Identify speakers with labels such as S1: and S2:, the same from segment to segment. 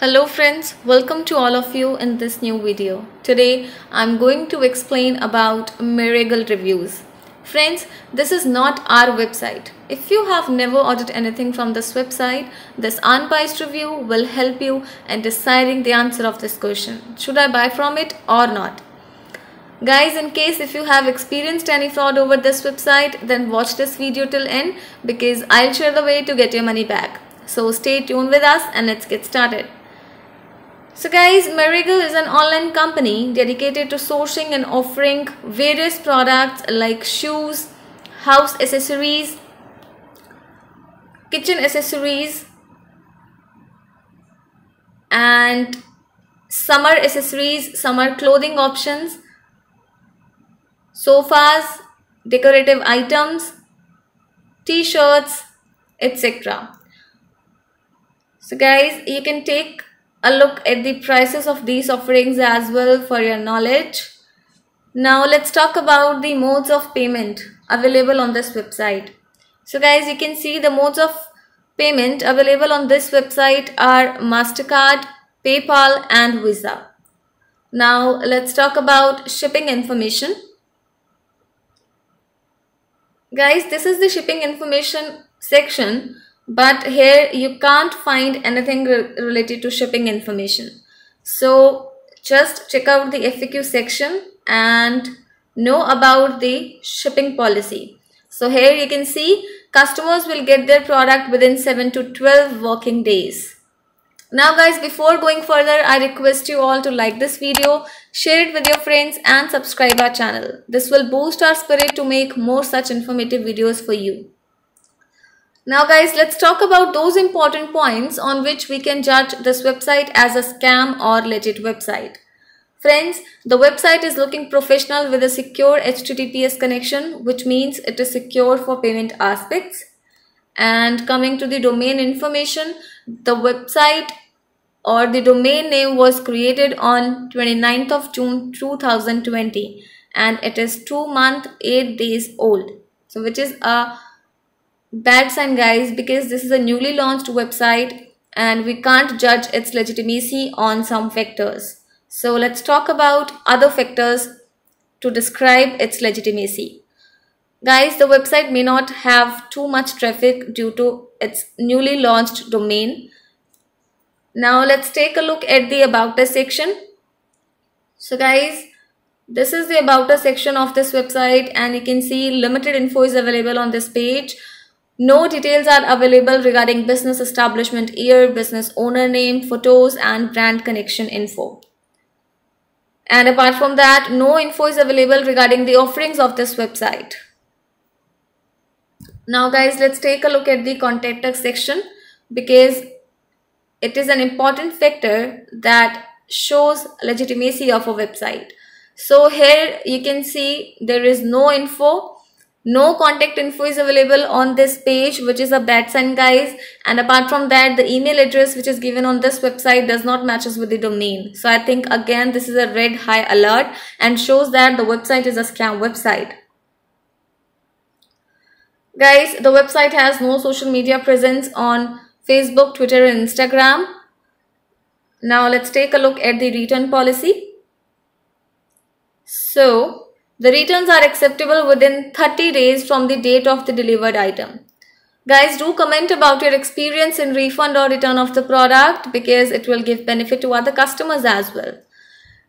S1: Hello friends, welcome to all of you in this new video. Today I'm going to explain about Miracle Reviews. Friends, this is not our website. If you have never ordered anything from this website, this unbiased review will help you in deciding the answer of this question. Should I buy from it or not? Guys, in case if you have experienced any fraud over this website, then watch this video till end because I'll share the way to get your money back. So stay tuned with us and let's get started. So guys, Marigold is an online company dedicated to sourcing and offering various products like shoes, house accessories, kitchen accessories and summer accessories, summer clothing options sofas, decorative items, t-shirts, etc. So guys, you can take a look at the prices of these offerings as well for your knowledge. Now let's talk about the modes of payment available on this website. So guys, you can see the modes of payment available on this website are MasterCard, PayPal and Visa. Now let's talk about shipping information. Guys, this is the shipping information section, but here you can't find anything re related to shipping information. So just check out the FAQ section and know about the shipping policy. So here you can see customers will get their product within 7 to 12 working days. Now guys, before going further, I request you all to like this video, share it with your friends and subscribe our channel. This will boost our spirit to make more such informative videos for you. Now guys, let's talk about those important points on which we can judge this website as a scam or legit website. Friends, the website is looking professional with a secure HTTPS connection, which means it is secure for payment aspects. And coming to the domain information, the website or the domain name was created on 29th of June 2020 and it is 2 month 8 days old. So which is a bad sign guys because this is a newly launched website and we can't judge its legitimacy on some factors. So let's talk about other factors to describe its legitimacy. Guys, the website may not have too much traffic due to its newly launched domain now let's take a look at the about us section. So guys, this is the about us section of this website and you can see limited info is available on this page. No details are available regarding business establishment year, business owner name, photos and brand connection info. And apart from that, no info is available regarding the offerings of this website. Now guys, let's take a look at the contact us section because it is an important factor that shows legitimacy of a website. So here you can see there is no info. No contact info is available on this page which is a bad sign guys and apart from that the email address which is given on this website does not matches with the domain. So I think again this is a red high alert and shows that the website is a scam website. Guys the website has no social media presence on Facebook, Twitter and Instagram. Now let's take a look at the return policy. So the returns are acceptable within 30 days from the date of the delivered item. Guys, do comment about your experience in refund or return of the product because it will give benefit to other customers as well.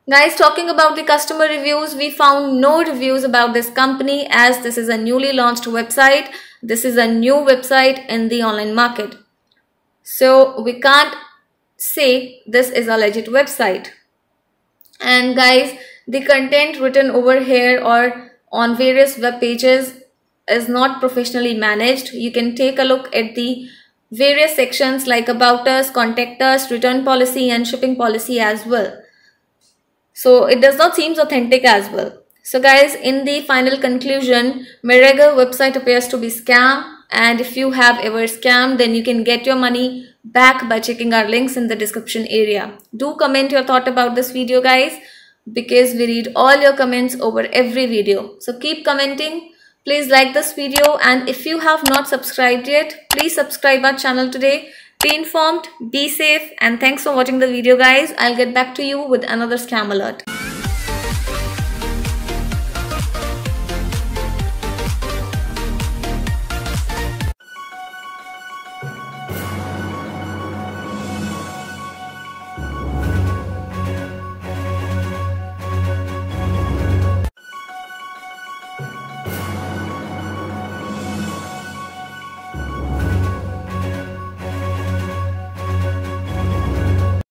S1: Guys, talking about the customer reviews, we found no reviews about this company as this is a newly launched website. This is a new website in the online market. So we can't say this is a legit website. And guys, the content written over here or on various web pages is not professionally managed. You can take a look at the various sections like about us, contact us, return policy and shipping policy as well. So it does not seem authentic as well. So guys, in the final conclusion, Mirega website appears to be scam and if you have ever scammed then you can get your money back by checking our links in the description area. Do comment your thought about this video guys because we read all your comments over every video. So keep commenting. Please like this video and if you have not subscribed yet, please subscribe our channel today. Be informed, be safe and thanks for watching the video guys. I'll get back to you with another scam alert.